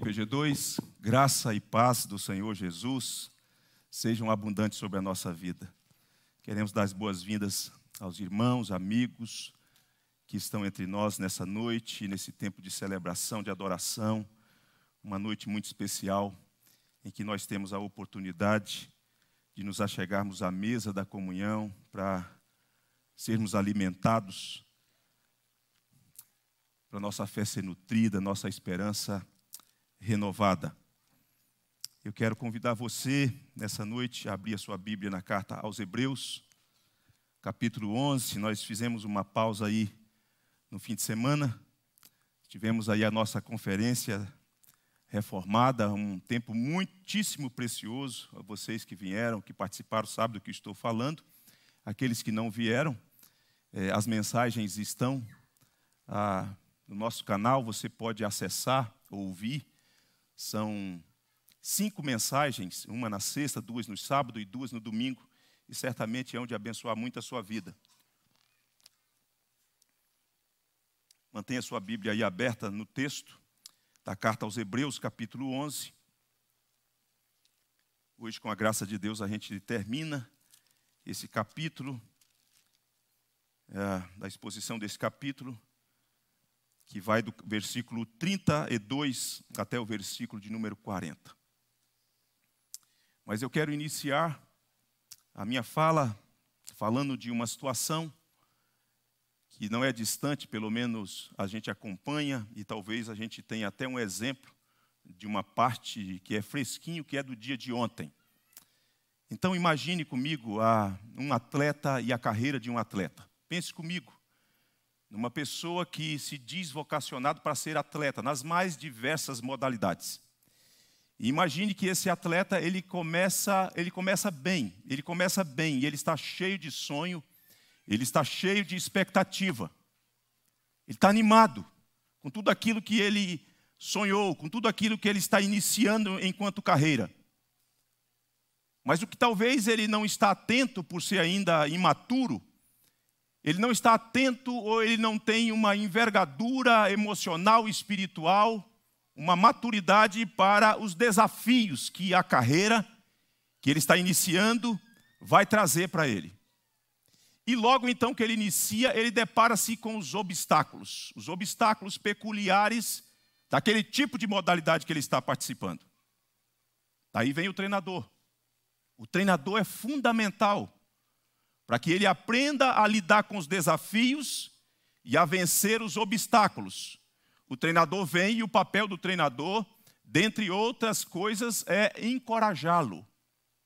IPG2, graça e paz do Senhor Jesus sejam abundantes sobre a nossa vida. Queremos dar as boas-vindas aos irmãos, amigos que estão entre nós nessa noite, nesse tempo de celebração, de adoração, uma noite muito especial em que nós temos a oportunidade de nos achegarmos à mesa da comunhão para sermos alimentados, para nossa fé ser nutrida, nossa esperança renovada. Eu quero convidar você, nessa noite, a abrir a sua Bíblia na carta aos Hebreus, capítulo 11. Nós fizemos uma pausa aí no fim de semana. Tivemos aí a nossa conferência reformada, um tempo muitíssimo precioso. A vocês que vieram, que participaram, sabem do que estou falando. Aqueles que não vieram, eh, as mensagens estão ah, no nosso canal, você pode acessar, ouvir são cinco mensagens, uma na sexta, duas no sábado e duas no domingo, e certamente é onde abençoar muito a sua vida. Mantenha sua Bíblia aí aberta no texto da carta aos Hebreus, capítulo 11. Hoje, com a graça de Deus, a gente termina esse capítulo, é, da exposição desse capítulo que vai do versículo 32 até o versículo de número 40. Mas eu quero iniciar a minha fala falando de uma situação que não é distante, pelo menos a gente acompanha e talvez a gente tenha até um exemplo de uma parte que é fresquinho, que é do dia de ontem. Então imagine comigo a, um atleta e a carreira de um atleta. Pense comigo numa pessoa que se diz vocacionado para ser atleta nas mais diversas modalidades. imagine que esse atleta ele começa, ele começa bem, ele começa bem, ele está cheio de sonho, ele está cheio de expectativa, ele está animado com tudo aquilo que ele sonhou, com tudo aquilo que ele está iniciando enquanto carreira. Mas o que talvez ele não está atento por ser ainda imaturo ele não está atento ou ele não tem uma envergadura emocional, espiritual, uma maturidade para os desafios que a carreira que ele está iniciando vai trazer para ele. E logo então que ele inicia, ele depara-se com os obstáculos, os obstáculos peculiares daquele tipo de modalidade que ele está participando. Daí vem o treinador. O treinador é fundamental para que ele aprenda a lidar com os desafios e a vencer os obstáculos. O treinador vem e o papel do treinador, dentre outras coisas, é encorajá-lo.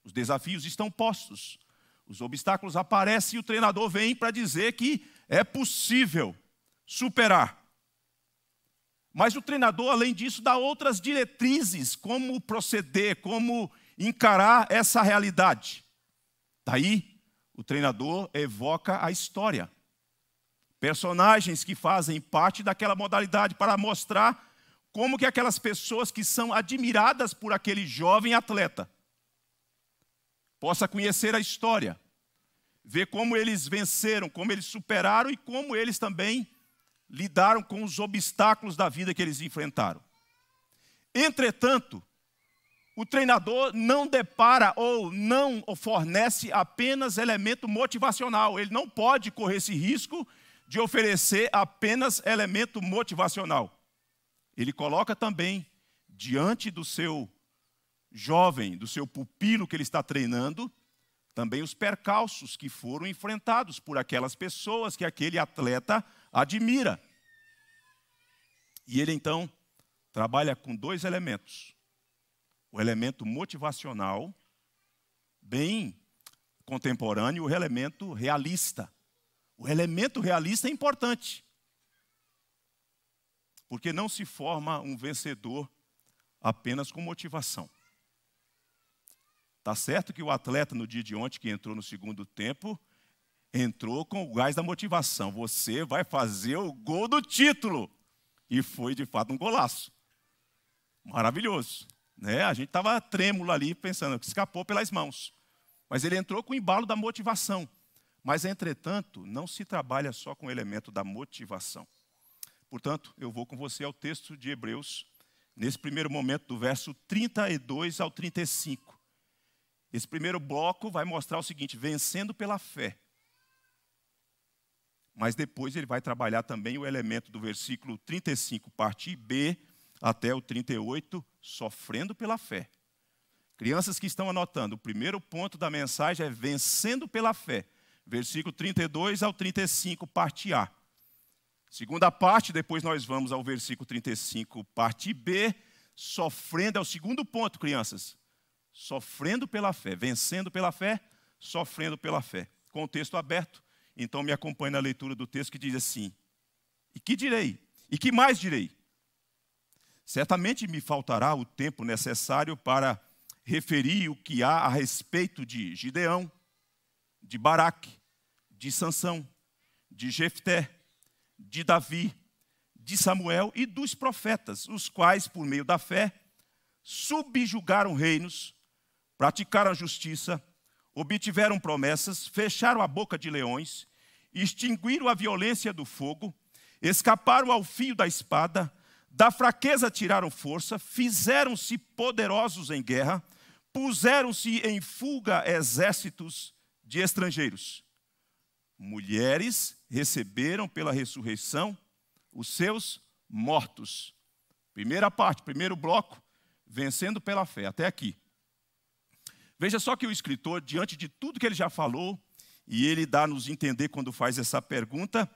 Os desafios estão postos, os obstáculos aparecem e o treinador vem para dizer que é possível superar. Mas o treinador, além disso, dá outras diretrizes, como proceder, como encarar essa realidade. Daí o treinador evoca a história. Personagens que fazem parte daquela modalidade para mostrar como que aquelas pessoas que são admiradas por aquele jovem atleta possa conhecer a história, ver como eles venceram, como eles superaram e como eles também lidaram com os obstáculos da vida que eles enfrentaram. Entretanto, o treinador não depara ou não fornece apenas elemento motivacional. Ele não pode correr esse risco de oferecer apenas elemento motivacional. Ele coloca também diante do seu jovem, do seu pupilo que ele está treinando, também os percalços que foram enfrentados por aquelas pessoas que aquele atleta admira. E ele então trabalha com dois elementos o elemento motivacional, bem contemporâneo, o elemento realista. O elemento realista é importante. Porque não se forma um vencedor apenas com motivação. Tá certo que o atleta no dia de ontem que entrou no segundo tempo entrou com o gás da motivação. Você vai fazer o gol do título. E foi de fato um golaço. Maravilhoso. Né? A gente estava trêmulo ali, pensando que escapou pelas mãos. Mas ele entrou com o embalo da motivação. Mas, entretanto, não se trabalha só com o elemento da motivação. Portanto, eu vou com você ao texto de Hebreus, nesse primeiro momento, do verso 32 ao 35. Esse primeiro bloco vai mostrar o seguinte: vencendo pela fé. Mas depois ele vai trabalhar também o elemento do versículo 35, parte B, até o 38, sofrendo pela fé. Crianças que estão anotando, o primeiro ponto da mensagem é vencendo pela fé. Versículo 32 ao 35, parte A. Segunda parte, depois nós vamos ao versículo 35, parte B, sofrendo, é o segundo ponto, crianças. Sofrendo pela fé, vencendo pela fé, sofrendo pela fé. Contexto aberto, então me acompanhe na leitura do texto que diz assim: E que direi? E que mais direi? Certamente me faltará o tempo necessário para referir o que há a respeito de Gideão, de Baraque, de Sansão, de Jefté, de Davi, de Samuel e dos profetas, os quais, por meio da fé, subjugaram reinos, praticaram a justiça, obtiveram promessas, fecharam a boca de leões, extinguiram a violência do fogo, escaparam ao fio da espada, da fraqueza tiraram força, fizeram-se poderosos em guerra, puseram-se em fuga exércitos de estrangeiros. Mulheres receberam pela ressurreição os seus mortos. Primeira parte, primeiro bloco, vencendo pela fé, até aqui. Veja só que o escritor, diante de tudo que ele já falou, e ele dá-nos entender quando faz essa pergunta,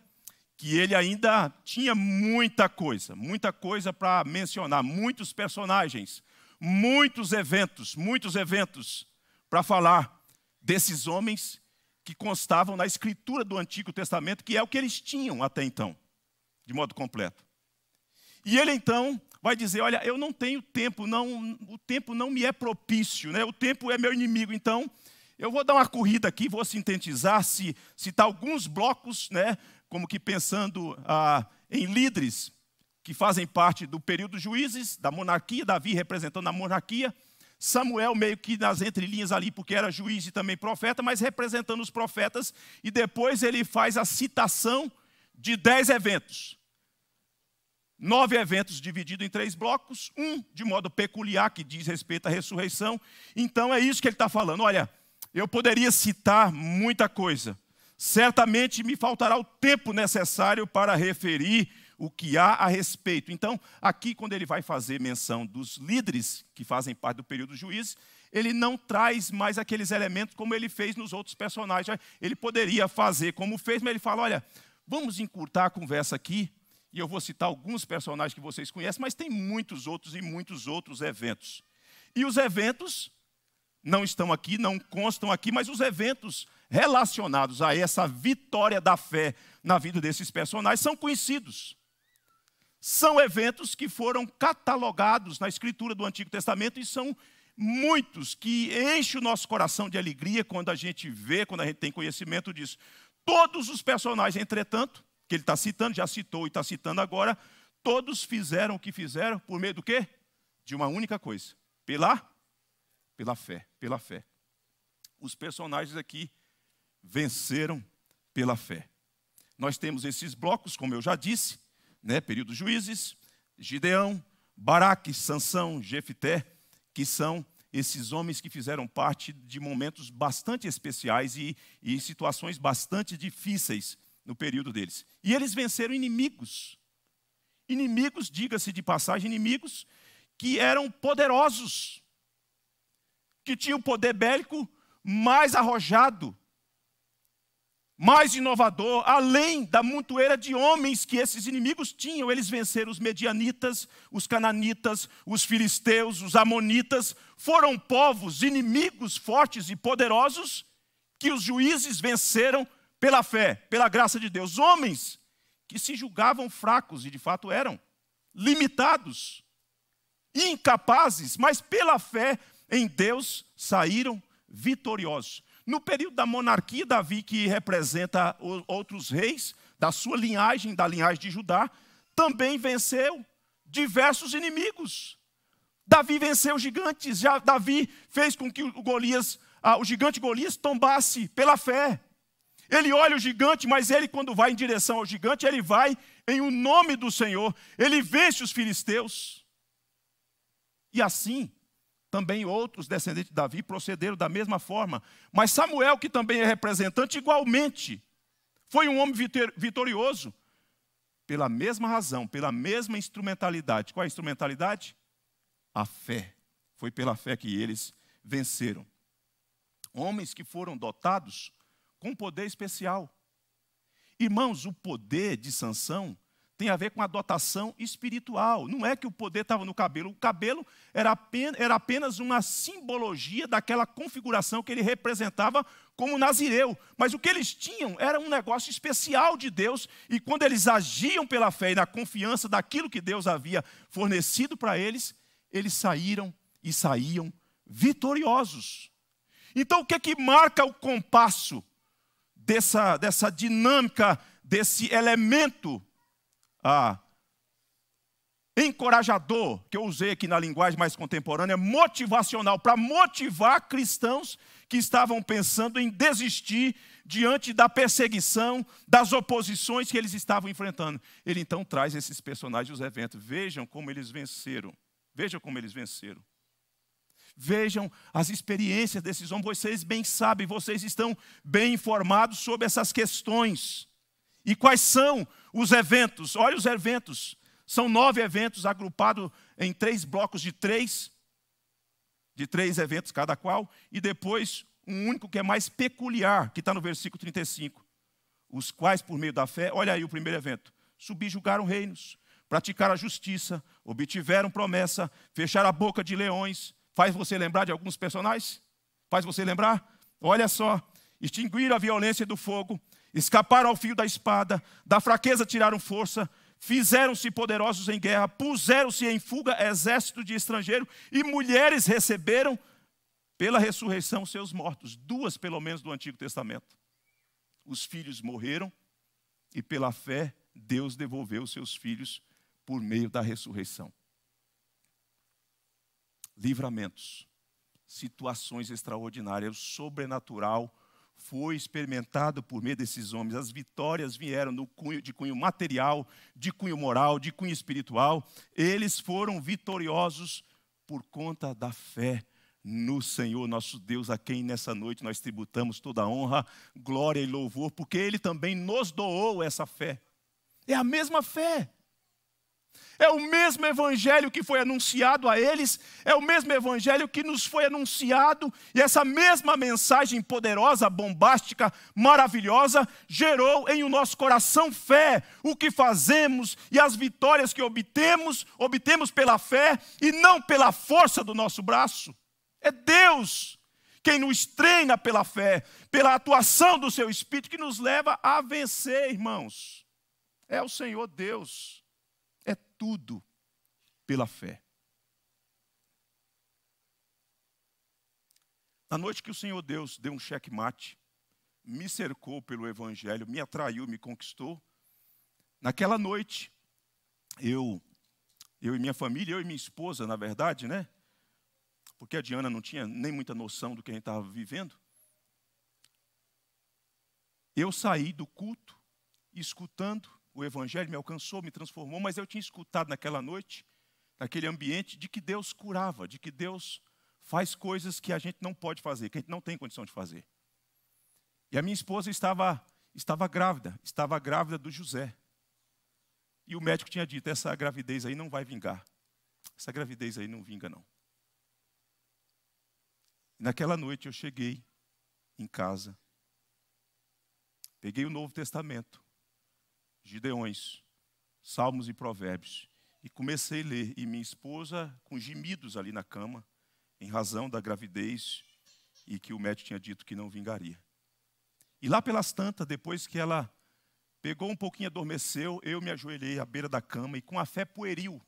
que ele ainda tinha muita coisa, muita coisa para mencionar, muitos personagens, muitos eventos, muitos eventos para falar desses homens que constavam na escritura do Antigo Testamento, que é o que eles tinham até então, de modo completo. E ele então vai dizer: "Olha, eu não tenho tempo, não, o tempo não me é propício, né? O tempo é meu inimigo, então eu vou dar uma corrida aqui, vou sintetizar, se citar alguns blocos, né? como que pensando ah, em líderes que fazem parte do período juízes, da monarquia, Davi representando a monarquia, Samuel meio que nas entrelinhas ali, porque era juiz e também profeta, mas representando os profetas, e depois ele faz a citação de dez eventos. Nove eventos divididos em três blocos, um de modo peculiar, que diz respeito à ressurreição. Então é isso que ele está falando. Olha, eu poderia citar muita coisa, certamente me faltará o tempo necessário para referir o que há a respeito. Então, aqui, quando ele vai fazer menção dos líderes que fazem parte do período juiz, ele não traz mais aqueles elementos como ele fez nos outros personagens. Ele poderia fazer como fez, mas ele fala: olha, vamos encurtar a conversa aqui, e eu vou citar alguns personagens que vocês conhecem, mas tem muitos outros e muitos outros eventos. E os eventos não estão aqui, não constam aqui, mas os eventos relacionados a essa vitória da fé na vida desses personagens são conhecidos. São eventos que foram catalogados na escritura do Antigo Testamento e são muitos que enchem o nosso coração de alegria quando a gente vê, quando a gente tem conhecimento disso. Todos os personagens, entretanto, que ele está citando, já citou e está citando agora, todos fizeram o que fizeram por meio do quê? De uma única coisa, pela pela fé, pela fé. Os personagens aqui venceram pela fé. Nós temos esses blocos, como eu já disse, né, período juízes, Gideão, Baraque, Sansão, Jefité, que são esses homens que fizeram parte de momentos bastante especiais e, e situações bastante difíceis no período deles. E eles venceram inimigos. Inimigos, diga-se de passagem, inimigos que eram poderosos que tinha o poder bélico mais arrojado, mais inovador, além da montoeira de homens que esses inimigos tinham. Eles venceram os medianitas, os cananitas, os filisteus, os amonitas. Foram povos inimigos fortes e poderosos que os juízes venceram pela fé, pela graça de Deus. Homens que se julgavam fracos, e de fato eram, limitados, incapazes, mas pela fé em Deus saíram vitoriosos. No período da monarquia, Davi, que representa outros reis da sua linhagem, da linhagem de Judá, também venceu diversos inimigos. Davi venceu gigantes, já Davi fez com que o Golias, ah, o gigante Golias tombasse pela fé. Ele olha o gigante, mas ele quando vai em direção ao gigante, ele vai em o um nome do Senhor. Ele vence os filisteus. E assim, também outros descendentes de Davi procederam da mesma forma. Mas Samuel, que também é representante, igualmente, foi um homem vitorioso. Pela mesma razão, pela mesma instrumentalidade. Qual é a instrumentalidade? A fé. Foi pela fé que eles venceram. Homens que foram dotados com poder especial. Irmãos, o poder de Sansão tem a ver com a dotação espiritual. Não é que o poder estava no cabelo, o cabelo era apenas, era apenas uma simbologia daquela configuração que ele representava como nazireu. Mas o que eles tinham era um negócio especial de Deus, e quando eles agiam pela fé e na confiança daquilo que Deus havia fornecido para eles, eles saíram e saíam vitoriosos. Então, o que é que marca o compasso dessa, dessa dinâmica, desse elemento ah, encorajador, que eu usei aqui na linguagem mais contemporânea, motivacional, para motivar cristãos que estavam pensando em desistir diante da perseguição, das oposições que eles estavam enfrentando. Ele então traz esses personagens os eventos. Vejam como eles venceram. Vejam como eles venceram. Vejam as experiências desses homens. Vocês bem sabem, vocês estão bem informados sobre essas questões. E quais são os eventos, olha os eventos. São nove eventos agrupados em três blocos de três, de três eventos cada qual, e depois um único que é mais peculiar, que está no versículo 35. Os quais, por meio da fé, olha aí o primeiro evento, subjugaram reinos, praticaram a justiça, obtiveram promessa, fecharam a boca de leões. Faz você lembrar de alguns personagens? Faz você lembrar? Olha só, extinguiram a violência do fogo, Escaparam ao fio da espada, da fraqueza tiraram força, fizeram-se poderosos em guerra, puseram-se em fuga exército de estrangeiro e mulheres receberam pela ressurreição seus mortos, duas pelo menos do Antigo Testamento. Os filhos morreram e pela fé Deus devolveu os seus filhos por meio da ressurreição. Livramentos, situações extraordinárias, o sobrenatural foi experimentado por meio desses homens. As vitórias vieram no cunho, de cunho material, de cunho moral, de cunho espiritual. Eles foram vitoriosos por conta da fé no Senhor nosso Deus, a quem nessa noite nós tributamos toda a honra, glória e louvor, porque Ele também nos doou essa fé. É a mesma fé é o mesmo evangelho que foi anunciado a eles, é o mesmo evangelho que nos foi anunciado, e essa mesma mensagem poderosa, bombástica, maravilhosa, gerou em o nosso coração fé, o que fazemos e as vitórias que obtemos, obtemos pela fé e não pela força do nosso braço. É Deus quem nos treina pela fé, pela atuação do seu espírito que nos leva a vencer, irmãos. É o Senhor Deus tudo pela fé. Na noite que o Senhor Deus deu um checkmate, me cercou pelo Evangelho, me atraiu, me conquistou, naquela noite, eu, eu e minha família, eu e minha esposa, na verdade, né? Porque a Diana não tinha nem muita noção do que a gente estava vivendo. Eu saí do culto escutando o Evangelho me alcançou, me transformou, mas eu tinha escutado naquela noite, naquele ambiente, de que Deus curava, de que Deus faz coisas que a gente não pode fazer, que a gente não tem condição de fazer. E a minha esposa estava, estava grávida, estava grávida do José. E o médico tinha dito: essa gravidez aí não vai vingar. Essa gravidez aí não vinga, não. E naquela noite eu cheguei em casa, peguei o Novo Testamento, Gideões, Salmos e Provérbios. E comecei a ler, e minha esposa com gemidos ali na cama, em razão da gravidez e que o médico tinha dito que não vingaria. E lá pelas tantas, depois que ela pegou um pouquinho, adormeceu, eu me ajoelhei à beira da cama e com a fé pueril.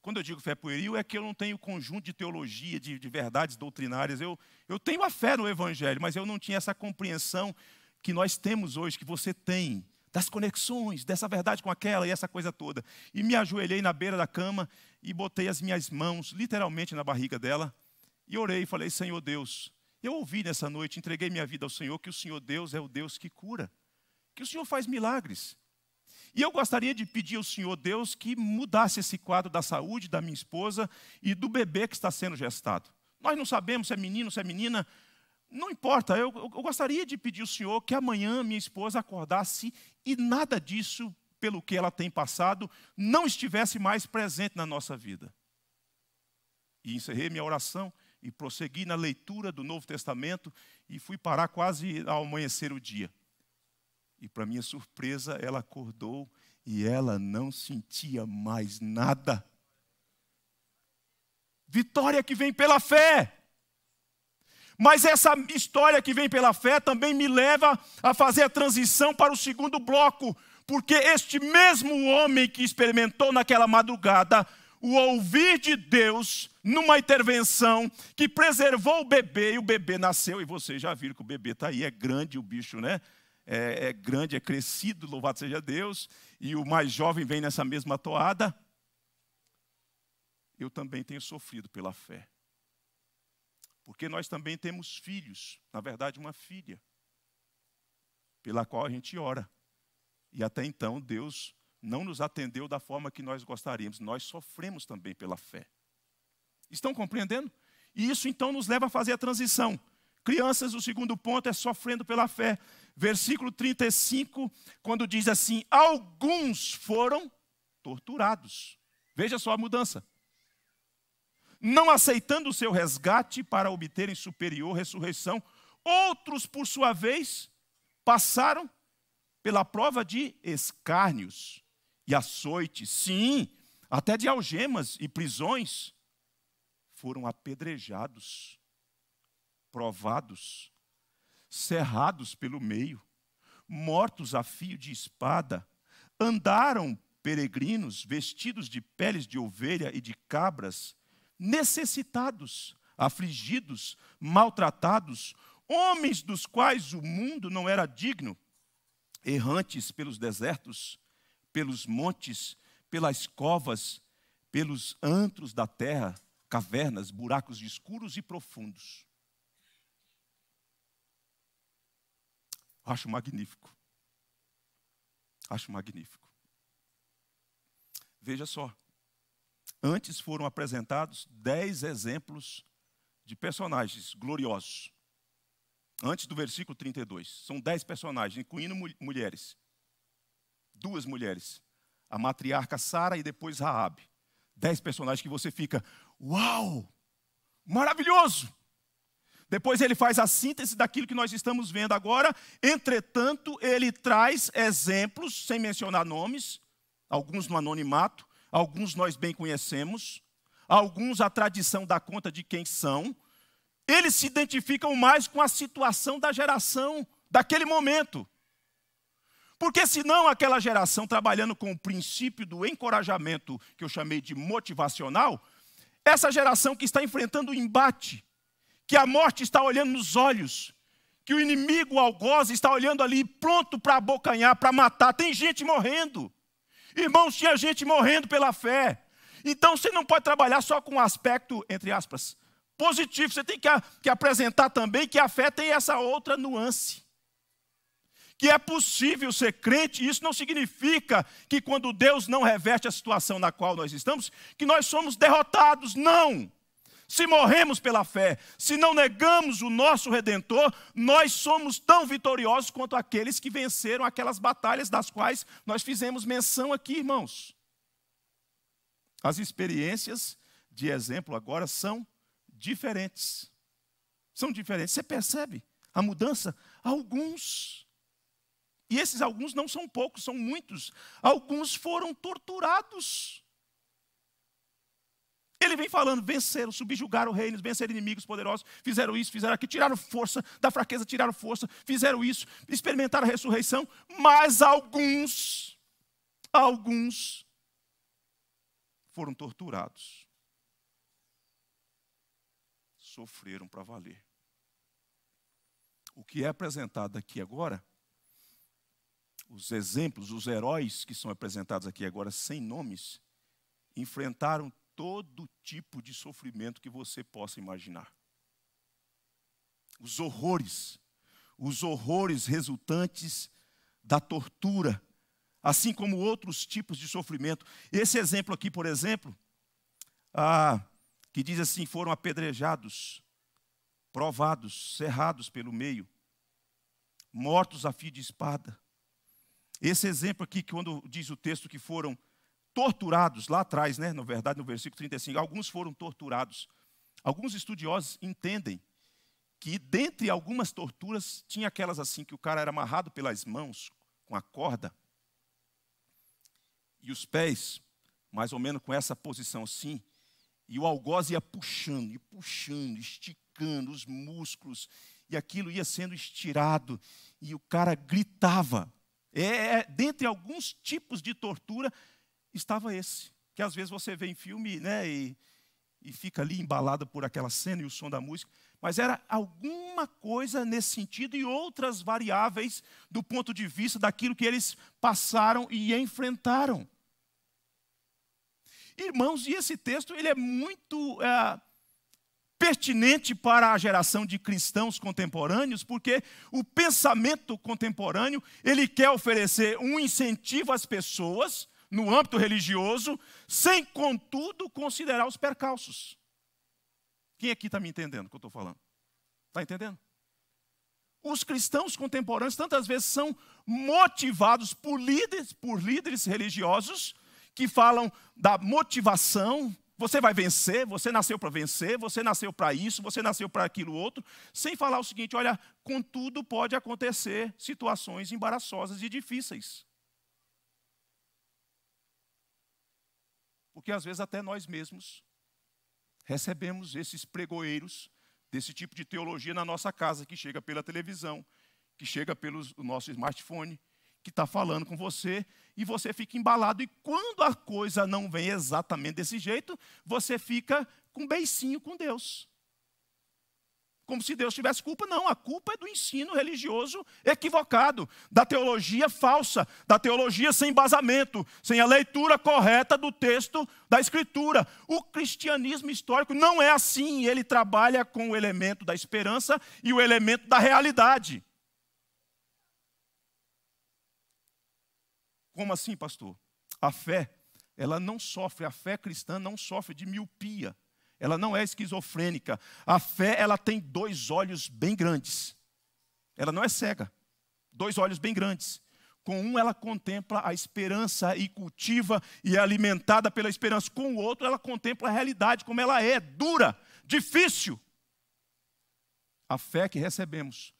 Quando eu digo fé pueril, é que eu não tenho conjunto de teologia, de, de verdades doutrinárias. Eu, eu tenho a fé no Evangelho, mas eu não tinha essa compreensão que nós temos hoje, que você tem das conexões, dessa verdade com aquela e essa coisa toda. E me ajoelhei na beira da cama e botei as minhas mãos literalmente na barriga dela e orei e falei: Senhor Deus, eu ouvi nessa noite, entreguei minha vida ao Senhor, que o Senhor Deus é o Deus que cura, que o Senhor faz milagres. E eu gostaria de pedir ao Senhor Deus que mudasse esse quadro da saúde da minha esposa e do bebê que está sendo gestado. Nós não sabemos se é menino, se é menina, não importa, eu, eu gostaria de pedir ao Senhor que amanhã minha esposa acordasse e nada disso, pelo que ela tem passado, não estivesse mais presente na nossa vida. E encerrei minha oração e prossegui na leitura do Novo Testamento e fui parar quase ao amanhecer o dia. E para minha surpresa, ela acordou e ela não sentia mais nada. Vitória que vem pela fé. Mas essa história que vem pela fé também me leva a fazer a transição para o segundo bloco, porque este mesmo homem que experimentou naquela madrugada o ouvir de Deus numa intervenção que preservou o bebê, e o bebê nasceu, e vocês já viram que o bebê está aí, é grande o bicho, né? É, é grande, é crescido, louvado seja Deus, e o mais jovem vem nessa mesma toada. Eu também tenho sofrido pela fé. Porque nós também temos filhos, na verdade, uma filha, pela qual a gente ora. E até então Deus não nos atendeu da forma que nós gostaríamos. Nós sofremos também pela fé. Estão compreendendo? E isso então nos leva a fazer a transição. Crianças, o segundo ponto é sofrendo pela fé. Versículo 35, quando diz assim: Alguns foram torturados. Veja só a mudança não aceitando o seu resgate para obterem superior ressurreição. Outros, por sua vez, passaram pela prova de escárnios e açoites, sim, até de algemas e prisões. Foram apedrejados, provados, cerrados pelo meio, mortos a fio de espada, andaram peregrinos vestidos de peles de ovelha e de cabras, necessitados, afligidos, maltratados, homens dos quais o mundo não era digno, errantes pelos desertos, pelos montes, pelas covas, pelos antros da terra, cavernas, buracos escuros e profundos. Acho magnífico. Acho magnífico. Veja só, Antes foram apresentados dez exemplos de personagens gloriosos. Antes do versículo 32. São dez personagens, incluindo mul mulheres. Duas mulheres. A matriarca Sara e depois Raabe. Dez personagens que você fica, uau! Maravilhoso! Depois ele faz a síntese daquilo que nós estamos vendo agora. Entretanto, ele traz exemplos, sem mencionar nomes, alguns no anonimato, Alguns nós bem conhecemos, alguns a tradição dá conta de quem são. Eles se identificam mais com a situação da geração, daquele momento. Porque senão aquela geração trabalhando com o princípio do encorajamento, que eu chamei de motivacional, essa geração que está enfrentando o embate, que a morte está olhando nos olhos, que o inimigo o algoz está olhando ali pronto para abocanhar, para matar. Tem gente morrendo. Irmãos, tinha gente morrendo pela fé. Então você não pode trabalhar só com o um aspecto, entre aspas, positivo. Você tem que, que apresentar também que a fé tem essa outra nuance. Que é possível ser crente, e isso não significa que quando Deus não reverte a situação na qual nós estamos, que nós somos derrotados. Não! se morremos pela fé, se não negamos o nosso redentor, nós somos tão vitoriosos quanto aqueles que venceram aquelas batalhas das quais nós fizemos menção aqui, irmãos. As experiências de exemplo agora são diferentes. São diferentes. Você percebe a mudança? Alguns e esses alguns não são poucos, são muitos. Alguns foram torturados. Ele vem falando: venceram, subjugaram reinos, venceram inimigos poderosos, fizeram isso, fizeram aquilo, tiraram força da fraqueza, tiraram força, fizeram isso, experimentaram a ressurreição, mas alguns, alguns foram torturados, sofreram para valer. O que é apresentado aqui agora, os exemplos, os heróis que são apresentados aqui agora, sem nomes, enfrentaram todo tipo de sofrimento que você possa imaginar. Os horrores, os horrores resultantes da tortura, assim como outros tipos de sofrimento. Esse exemplo aqui, por exemplo, ah, que diz assim: foram apedrejados, provados, cerrados pelo meio, mortos a fio de espada. Esse exemplo aqui, quando diz o texto que foram torturados lá atrás, né? Na verdade, no versículo 35, alguns foram torturados. Alguns estudiosos entendem que dentre algumas torturas tinha aquelas assim que o cara era amarrado pelas mãos com a corda e os pés, mais ou menos com essa posição assim, e o algoz ia puxando, e puxando, esticando os músculos, e aquilo ia sendo estirado, e o cara gritava. É, é dentre alguns tipos de tortura, estava esse. Que às vezes você vê em filme né, e, e fica ali embalado por aquela cena e o som da música. Mas era alguma coisa nesse sentido e outras variáveis do ponto de vista daquilo que eles passaram e enfrentaram. Irmãos, e esse texto ele é muito é, pertinente para a geração de cristãos contemporâneos, porque o pensamento contemporâneo ele quer oferecer um incentivo às pessoas no âmbito religioso, sem, contudo, considerar os percalços. Quem aqui está me entendendo o que eu estou falando? Está entendendo? Os cristãos contemporâneos tantas vezes são motivados por líderes, por líderes religiosos que falam da motivação, você vai vencer, você nasceu para vencer, você nasceu para isso, você nasceu para aquilo outro, sem falar o seguinte: olha, contudo pode acontecer situações embaraçosas e difíceis. porque às vezes até nós mesmos recebemos esses pregoeiros desse tipo de teologia na nossa casa, que chega pela televisão, que chega pelo nosso smartphone, que está falando com você, e você fica embalado. E quando a coisa não vem exatamente desse jeito, você fica com um beicinho com Deus como se Deus tivesse culpa. Não, a culpa é do ensino religioso equivocado, da teologia falsa, da teologia sem embasamento, sem a leitura correta do texto da Escritura. O cristianismo histórico não é assim. Ele trabalha com o elemento da esperança e o elemento da realidade. Como assim, pastor? A fé, ela não sofre, a fé cristã não sofre de miopia. Ela não é esquizofrênica. A fé, ela tem dois olhos bem grandes. Ela não é cega. Dois olhos bem grandes. Com um, ela contempla a esperança e cultiva e é alimentada pela esperança. Com o outro, ela contempla a realidade como ela é, dura, difícil. A fé que recebemos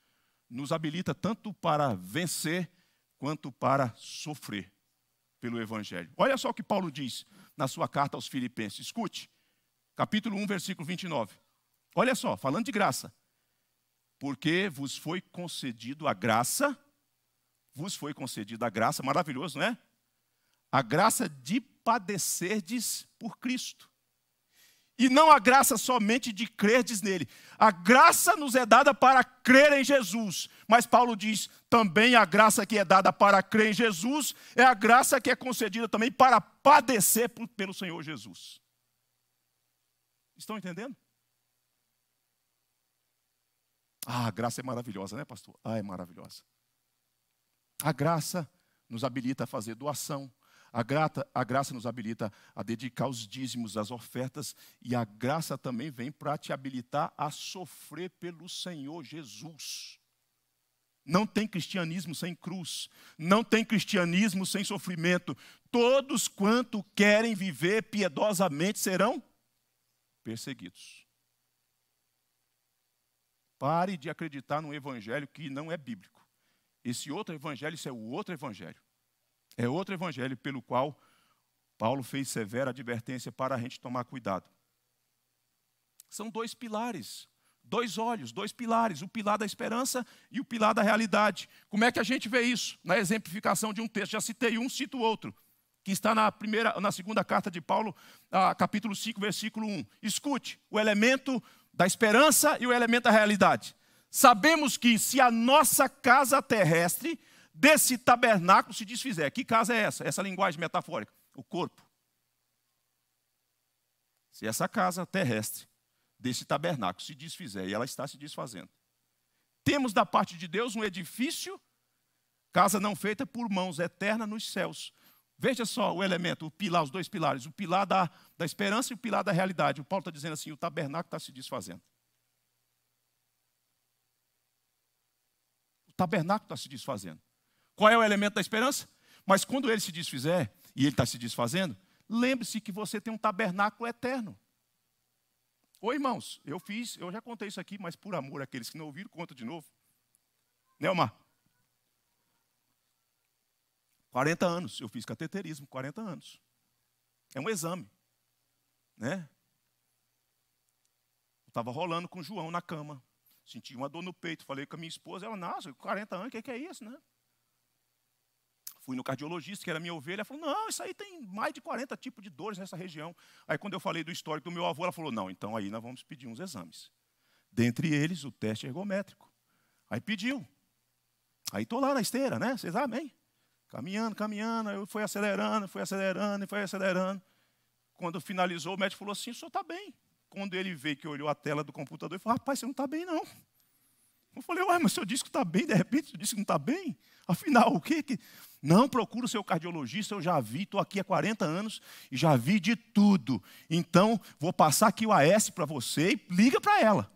nos habilita tanto para vencer quanto para sofrer pelo Evangelho. Olha só o que Paulo diz na sua carta aos Filipenses. Escute capítulo 1, versículo 29. Olha só, falando de graça. Porque vos foi concedido a graça, vos foi concedida a graça, maravilhoso, não é? A graça de padecerdes por Cristo. E não a graça somente de crerdes nele. A graça nos é dada para crer em Jesus. Mas Paulo diz: também a graça que é dada para crer em Jesus é a graça que é concedida também para padecer por, pelo Senhor Jesus. Estão entendendo? Ah, a graça é maravilhosa, né, pastor? Ah, é maravilhosa. A graça nos habilita a fazer doação. A, grata, a graça nos habilita a dedicar os dízimos, as ofertas, e a graça também vem para te habilitar a sofrer pelo Senhor Jesus. Não tem cristianismo sem cruz, não tem cristianismo sem sofrimento. Todos quanto querem viver piedosamente serão perseguidos. Pare de acreditar num evangelho que não é bíblico. Esse outro evangelho, isso é o outro evangelho. É outro evangelho pelo qual Paulo fez severa advertência para a gente tomar cuidado. São dois pilares, dois olhos, dois pilares, o pilar da esperança e o pilar da realidade. Como é que a gente vê isso? Na exemplificação de um texto, já citei um, cito o outro que está na, primeira, na segunda carta de Paulo, ah, capítulo 5, versículo 1. Escute, o elemento da esperança e o elemento da realidade. Sabemos que se a nossa casa terrestre desse tabernáculo se desfizer, que casa é essa? Essa linguagem metafórica, o corpo. Se essa casa terrestre desse tabernáculo se desfizer, e ela está se desfazendo, temos da parte de Deus um edifício, casa não feita por mãos, eterna nos céus, Veja só o elemento, o pilar, os dois pilares, o pilar da, da esperança e o pilar da realidade. O Paulo está dizendo assim: o tabernáculo está se desfazendo. O tabernáculo está se desfazendo. Qual é o elemento da esperança? Mas quando ele se desfizer, e ele está se desfazendo, lembre-se que você tem um tabernáculo eterno. Oi, irmãos, eu fiz, eu já contei isso aqui, mas por amor àqueles que não ouviram, conta de novo. Né, 40 anos, eu fiz cateterismo, 40 anos. É um exame, né? estava rolando com o João na cama, senti uma dor no peito, falei com a minha esposa, ela, nossa, 40 anos, o que, que é isso, né? Fui no cardiologista, que era minha ovelha, ela falou, não, isso aí tem mais de 40 tipos de dores nessa região. Aí quando eu falei do histórico do meu avô, ela falou, não, então aí nós vamos pedir uns exames. Dentre eles, o teste ergométrico. Aí pediu. Aí estou lá na esteira, né? Vocês sabem, hein? Caminhando, caminhando, eu fui acelerando, fui acelerando, fui acelerando. Quando finalizou, o médico falou assim: o senhor está bem. Quando ele veio que olhou a tela do computador, ele falou: rapaz, você não está bem, não. Eu falei, ué, mas o senhor disse que está bem, de repente o senhor disse que não está bem? Afinal, o quê? que? Não procura o seu cardiologista, eu já vi, estou aqui há 40 anos e já vi de tudo. Então, vou passar aqui o AS para você e liga para ela.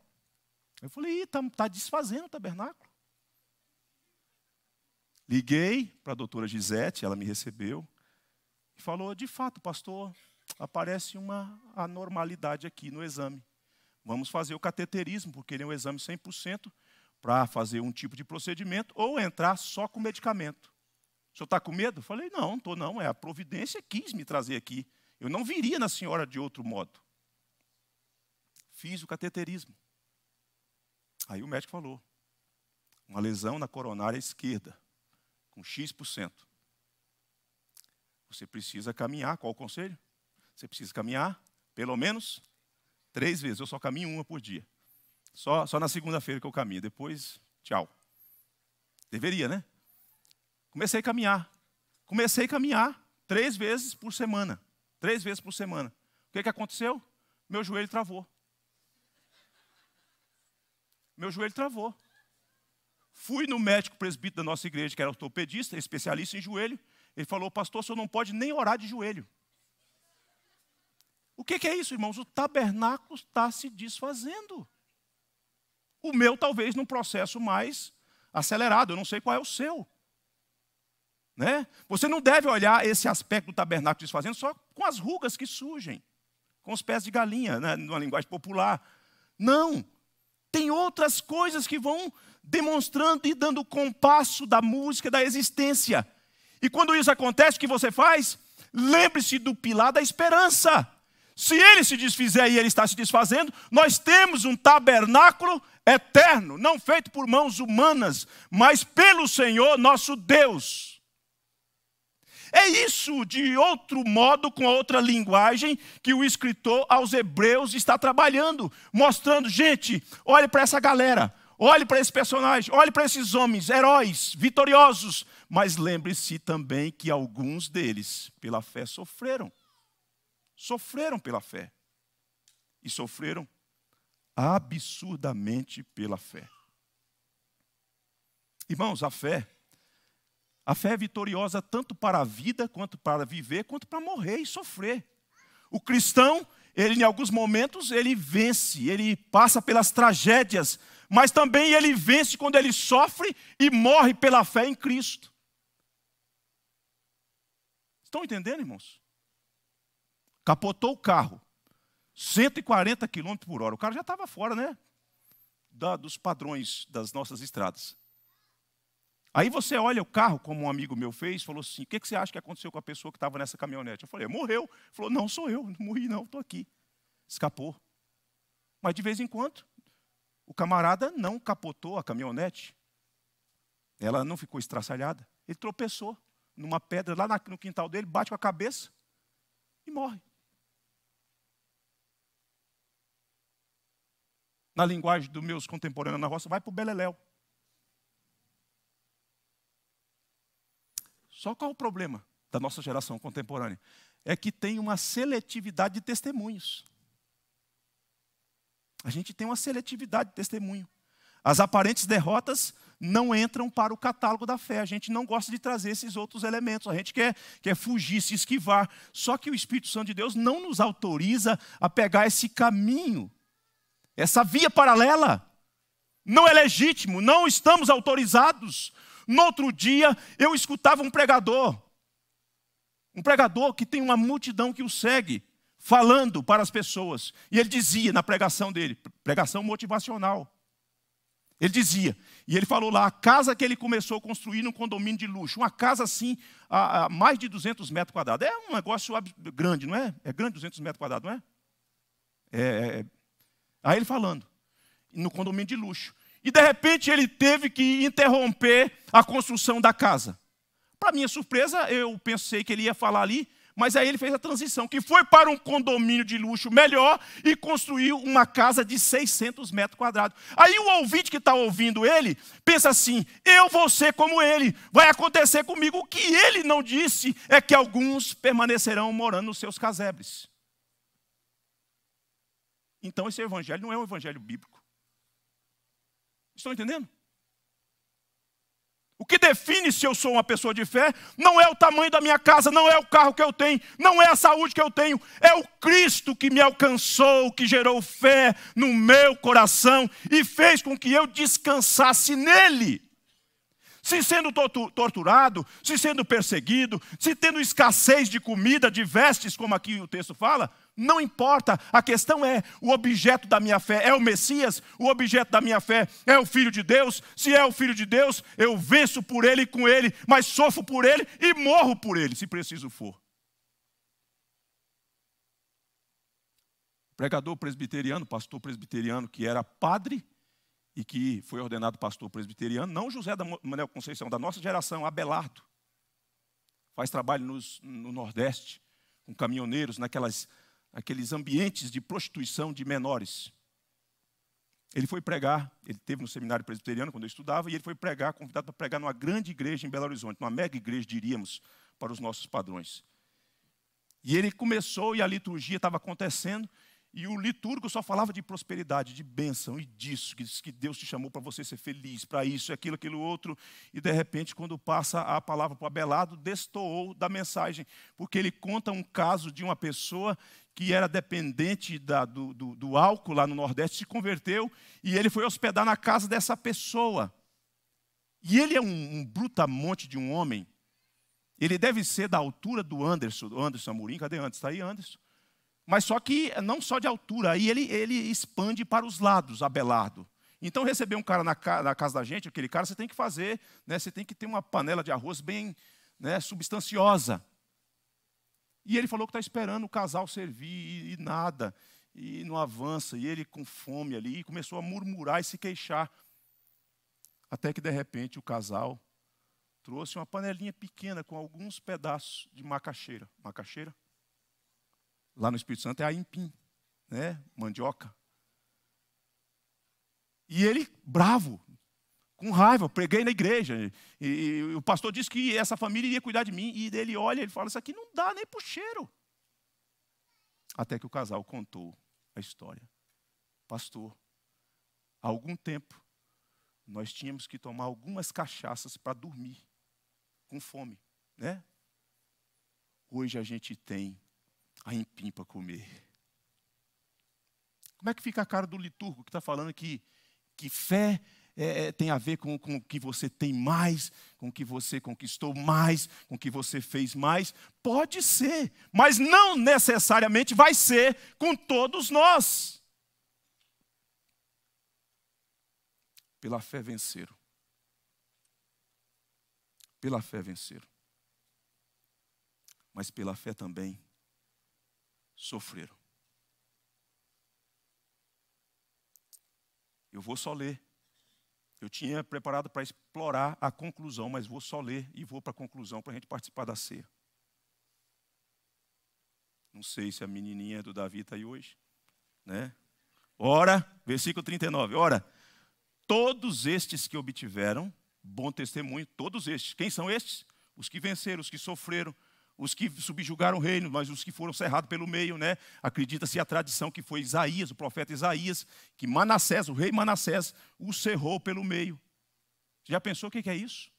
Eu falei, está tá desfazendo o tabernáculo. Liguei para a doutora Gisete, ela me recebeu, e falou: de fato, pastor, aparece uma anormalidade aqui no exame. Vamos fazer o cateterismo, porque ele é um exame 100% para fazer um tipo de procedimento, ou entrar só com medicamento. O senhor está com medo? falei: não, não estou, não. É a providência quis me trazer aqui. Eu não viria na senhora de outro modo. Fiz o cateterismo. Aí o médico falou: uma lesão na coronária esquerda com X%. Você precisa caminhar, qual o conselho? Você precisa caminhar pelo menos três vezes. Eu só caminho uma por dia. Só, só na segunda-feira que eu caminho. Depois, tchau. Deveria, né? Comecei a caminhar. Comecei a caminhar três vezes por semana. Três vezes por semana. O que, que aconteceu? Meu joelho travou. Meu joelho travou. Fui no médico presbítero da nossa igreja, que era ortopedista, especialista em joelho. Ele falou, pastor, o senhor não pode nem orar de joelho. O que, que é isso, irmãos? O tabernáculo está se desfazendo. O meu, talvez, num processo mais acelerado, eu não sei qual é o seu. Né? Você não deve olhar esse aspecto do tabernáculo desfazendo só com as rugas que surgem, com os pés de galinha, né, numa linguagem popular. Não. Tem outras coisas que vão demonstrando e dando o compasso da música, da existência. E quando isso acontece, o que você faz? Lembre-se do pilar da esperança. Se ele se desfizer e ele está se desfazendo, nós temos um tabernáculo eterno, não feito por mãos humanas, mas pelo Senhor nosso Deus. É isso, de outro modo, com outra linguagem, que o escritor aos Hebreus está trabalhando, mostrando, gente, olhe para essa galera. Olhe para esse personagem, olhe para esses homens, heróis, vitoriosos, mas lembre-se também que alguns deles, pela fé, sofreram. Sofreram pela fé. E sofreram absurdamente pela fé. Irmãos, a fé, a fé é vitoriosa tanto para a vida, quanto para viver, quanto para morrer e sofrer. O cristão, ele em alguns momentos, ele vence, ele passa pelas tragédias, mas também ele vence quando ele sofre e morre pela fé em Cristo. Estão entendendo, irmãos? Capotou o carro, 140 km por hora. O cara já estava fora, né? Da, dos padrões das nossas estradas. Aí você olha o carro, como um amigo meu fez, falou assim: o que, que você acha que aconteceu com a pessoa que estava nessa caminhonete? Eu falei: é, morreu. Ele falou: não, sou eu, não morri, não, estou aqui. Escapou. Mas de vez em quando, o camarada não capotou a caminhonete, ela não ficou estraçalhada, ele tropeçou numa pedra lá no quintal dele, bate com a cabeça e morre. Na linguagem dos meus contemporâneos na roça, vai para o Beleléu. Só qual o problema da nossa geração contemporânea? É que tem uma seletividade de testemunhos. A gente tem uma seletividade de testemunho. As aparentes derrotas não entram para o catálogo da fé. A gente não gosta de trazer esses outros elementos. A gente quer, quer fugir, se esquivar. Só que o Espírito Santo de Deus não nos autoriza a pegar esse caminho, essa via paralela. Não é legítimo, não estamos autorizados. No outro dia, eu escutava um pregador, um pregador que tem uma multidão que o segue falando para as pessoas. E ele dizia na pregação dele, pregação motivacional. Ele dizia, e ele falou lá, a casa que ele começou a construir num condomínio de luxo, uma casa assim, a, a mais de 200 metros quadrados. É um negócio grande, não é? É grande 200 metros quadrados, não é? é? é, é... Aí ele falando, no condomínio de luxo. E de repente ele teve que interromper a construção da casa. Para minha surpresa, eu pensei que ele ia falar ali mas aí ele fez a transição, que foi para um condomínio de luxo melhor e construiu uma casa de 600 metros quadrados. Aí o ouvinte que está ouvindo ele pensa assim: eu vou ser como ele, vai acontecer comigo. O que ele não disse é que alguns permanecerão morando nos seus casebres. Então esse evangelho não é um evangelho bíblico. Estão entendendo? O que define se eu sou uma pessoa de fé não é o tamanho da minha casa, não é o carro que eu tenho, não é a saúde que eu tenho, é o Cristo que me alcançou, que gerou fé no meu coração e fez com que eu descansasse nele. Se sendo torturado, se sendo perseguido, se tendo escassez de comida, de vestes, como aqui o texto fala, não importa, a questão é: o objeto da minha fé é o Messias, o objeto da minha fé é o Filho de Deus. Se é o Filho de Deus, eu venço por ele e com ele, mas sofro por ele e morro por ele, se preciso for. Pregador presbiteriano, pastor presbiteriano, que era padre e que foi ordenado pastor presbiteriano, não José da Manuel Conceição, da nossa geração, Abelardo. Faz trabalho nos, no Nordeste, com caminhoneiros, naquelas aqueles ambientes de prostituição de menores. Ele foi pregar, ele teve no seminário presbiteriano quando eu estudava, e ele foi pregar, convidado para pregar numa grande igreja em Belo Horizonte, numa mega igreja, diríamos, para os nossos padrões. E ele começou e a liturgia estava acontecendo, e o liturgo só falava de prosperidade, de bênção e disso, que Deus te chamou para você ser feliz, para isso, aquilo, aquilo outro. E de repente, quando passa a palavra para o Abelardo, destoou da mensagem, porque ele conta um caso de uma pessoa que era dependente da, do, do, do álcool lá no Nordeste, se converteu e ele foi hospedar na casa dessa pessoa. E ele é um, um brutamonte de um homem. Ele deve ser da altura do Anderson, do Anderson Amorim. Cadê Anderson? Está aí, Anderson? Mas só que não só de altura, aí ele, ele expande para os lados, Abelardo. Então, receber um cara na, ca, na casa da gente, aquele cara, você tem que fazer, né, você tem que ter uma panela de arroz bem né, substanciosa. E ele falou que está esperando o casal servir e, e nada, e não avança, e ele com fome ali, e começou a murmurar e se queixar. Até que, de repente, o casal trouxe uma panelinha pequena com alguns pedaços de macaxeira. Macaxeira? Lá no Espírito Santo é aipim, né? Mandioca. E ele, bravo, com raiva, preguei na igreja. E, e, o pastor disse que essa família iria cuidar de mim. E ele olha ele fala: Isso aqui não dá nem pro cheiro. Até que o casal contou a história. Pastor, há algum tempo nós tínhamos que tomar algumas cachaças para dormir, com fome, né? Hoje a gente tem a ah, empim para comer. Como é que fica a cara do liturgo que está falando que, que fé é, é, tem a ver com, com o que você tem mais, com o que você conquistou mais, com o que você fez mais? Pode ser, mas não necessariamente vai ser com todos nós. Pela fé venceram. Pela fé venceram. Mas pela fé também sofreram. Eu vou só ler. Eu tinha preparado para explorar a conclusão, mas vou só ler e vou para a conclusão para a gente participar da ceia. Não sei se a menininha do Davi está aí hoje, né? Ora, versículo 39. Ora, todos estes que obtiveram bom testemunho, todos estes. Quem são estes? Os que venceram, os que sofreram, os que subjugaram o reino, mas os que foram cerrados pelo meio, né? Acredita-se a tradição que foi Isaías, o profeta Isaías, que Manassés, o rei Manassés, o cerrou pelo meio. já pensou o que é isso?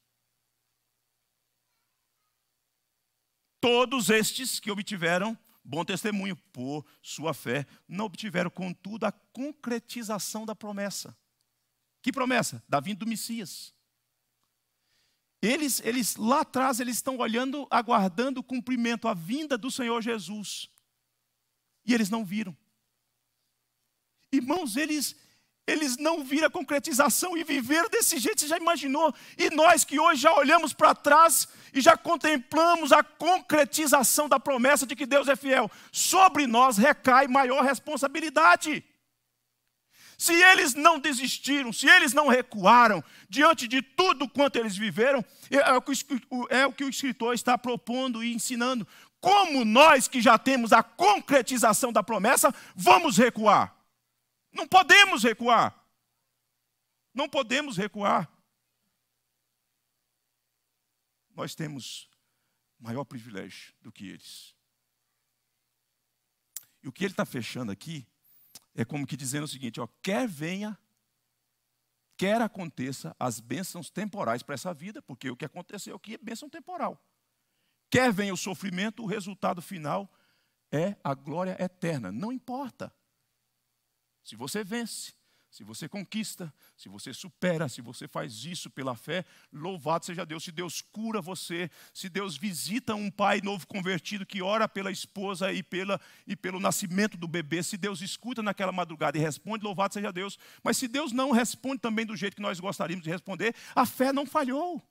Todos estes que obtiveram bom testemunho por sua fé, não obtiveram, contudo, a concretização da promessa. Que promessa? Da vinda do Messias. Eles, eles lá atrás, eles estão olhando, aguardando o cumprimento, a vinda do Senhor Jesus. E eles não viram. Irmãos, eles eles não viram a concretização e viveram desse jeito, você já imaginou? E nós que hoje já olhamos para trás e já contemplamos a concretização da promessa de que Deus é fiel, sobre nós recai maior responsabilidade. Se eles não desistiram, se eles não recuaram diante de tudo quanto eles viveram, é, é, é o que o escritor está propondo e ensinando. Como nós que já temos a concretização da promessa, vamos recuar? Não podemos recuar. Não podemos recuar. Nós temos maior privilégio do que eles. E o que ele está fechando aqui é como que dizendo o seguinte: ó, quer venha, quer aconteça as bênçãos temporais para essa vida, porque o que aconteceu aqui é bênção temporal. Quer venha o sofrimento, o resultado final é a glória eterna. Não importa. Se você vence, se você conquista, se você supera, se você faz isso pela fé, louvado seja Deus. Se Deus cura você, se Deus visita um pai novo convertido que ora pela esposa e, pela, e pelo nascimento do bebê, se Deus escuta naquela madrugada e responde, louvado seja Deus. Mas se Deus não responde também do jeito que nós gostaríamos de responder, a fé não falhou.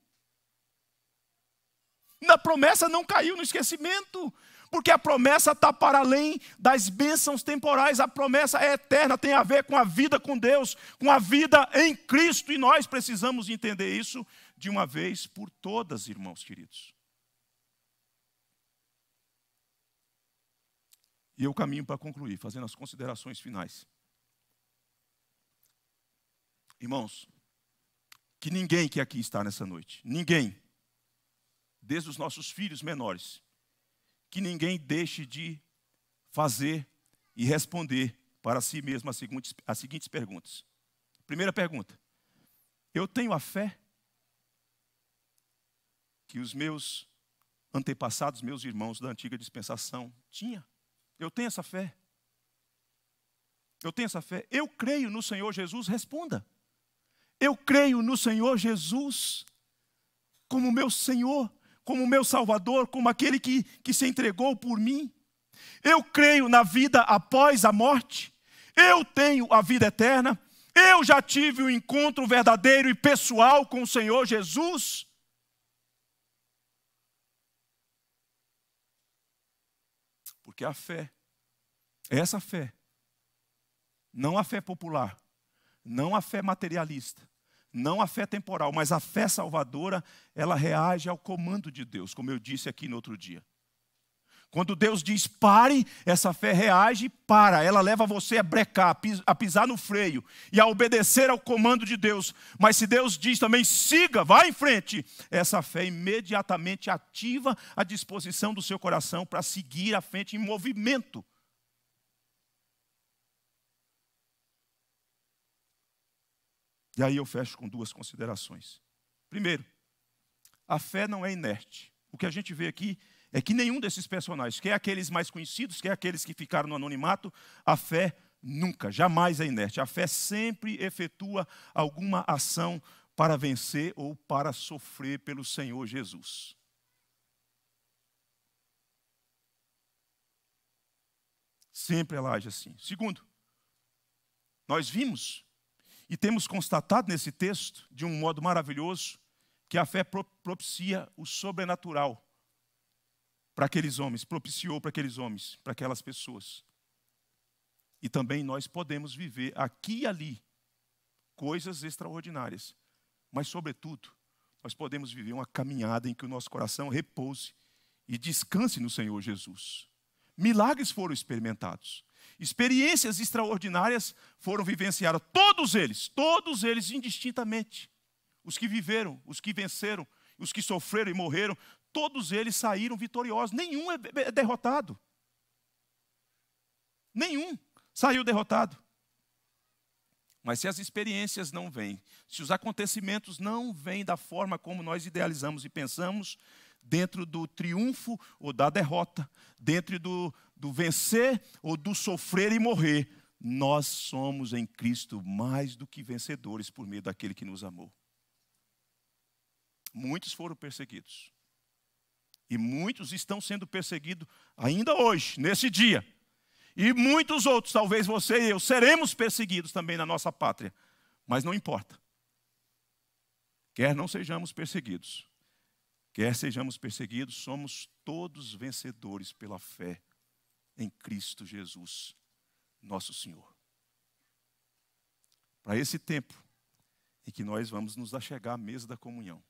Na promessa não caiu no esquecimento porque a promessa está para além das bênçãos temporais, a promessa é eterna, tem a ver com a vida com Deus, com a vida em Cristo, e nós precisamos entender isso de uma vez por todas, irmãos queridos. E eu caminho para concluir, fazendo as considerações finais. Irmãos, que ninguém que aqui está nessa noite, ninguém, desde os nossos filhos menores, que ninguém deixe de fazer e responder para si mesmo as seguintes, as seguintes perguntas. Primeira pergunta: Eu tenho a fé que os meus antepassados, meus irmãos da antiga dispensação, tinha? Eu tenho essa fé? Eu tenho essa fé? Eu creio no Senhor Jesus? Responda. Eu creio no Senhor Jesus como meu Senhor como meu Salvador, como aquele que, que se entregou por mim. Eu creio na vida após a morte. Eu tenho a vida eterna. Eu já tive um encontro verdadeiro e pessoal com o Senhor Jesus. Porque a fé, essa fé, não a fé popular, não a fé materialista, não a fé temporal, mas a fé salvadora, ela reage ao comando de Deus, como eu disse aqui no outro dia. Quando Deus diz pare, essa fé reage e para. Ela leva você a brecar, a pisar no freio e a obedecer ao comando de Deus. Mas se Deus diz também siga, vá em frente, essa fé imediatamente ativa a disposição do seu coração para seguir à frente em movimento. E aí eu fecho com duas considerações. Primeiro, a fé não é inerte. O que a gente vê aqui é que nenhum desses personagens, quer aqueles mais conhecidos, quer aqueles que ficaram no anonimato, a fé nunca, jamais é inerte. A fé sempre efetua alguma ação para vencer ou para sofrer pelo Senhor Jesus. Sempre ela age assim. Segundo, nós vimos e temos constatado nesse texto, de um modo maravilhoso, que a fé propicia o sobrenatural para aqueles homens, propiciou para aqueles homens, para aquelas pessoas. E também nós podemos viver aqui e ali coisas extraordinárias, mas, sobretudo, nós podemos viver uma caminhada em que o nosso coração repouse e descanse no Senhor Jesus. Milagres foram experimentados, Experiências extraordinárias foram vivenciadas, todos eles, todos eles indistintamente. Os que viveram, os que venceram, os que sofreram e morreram, todos eles saíram vitoriosos, nenhum é, é derrotado. Nenhum saiu derrotado. Mas se as experiências não vêm, se os acontecimentos não vêm da forma como nós idealizamos e pensamos, dentro do triunfo ou da derrota, dentro do, do vencer ou do sofrer e morrer, nós somos em Cristo mais do que vencedores por meio daquele que nos amou. Muitos foram perseguidos. E muitos estão sendo perseguidos ainda hoje, nesse dia. E muitos outros, talvez você e eu, seremos perseguidos também na nossa pátria. Mas não importa. Quer não sejamos perseguidos, Quer sejamos perseguidos, somos todos vencedores pela fé em Cristo Jesus, nosso Senhor. Para esse tempo em que nós vamos nos achegar à mesa da comunhão,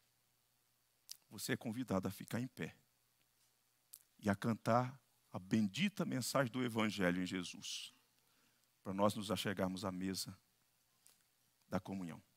você é convidado a ficar em pé e a cantar a bendita mensagem do Evangelho em Jesus, para nós nos achegarmos à mesa da comunhão.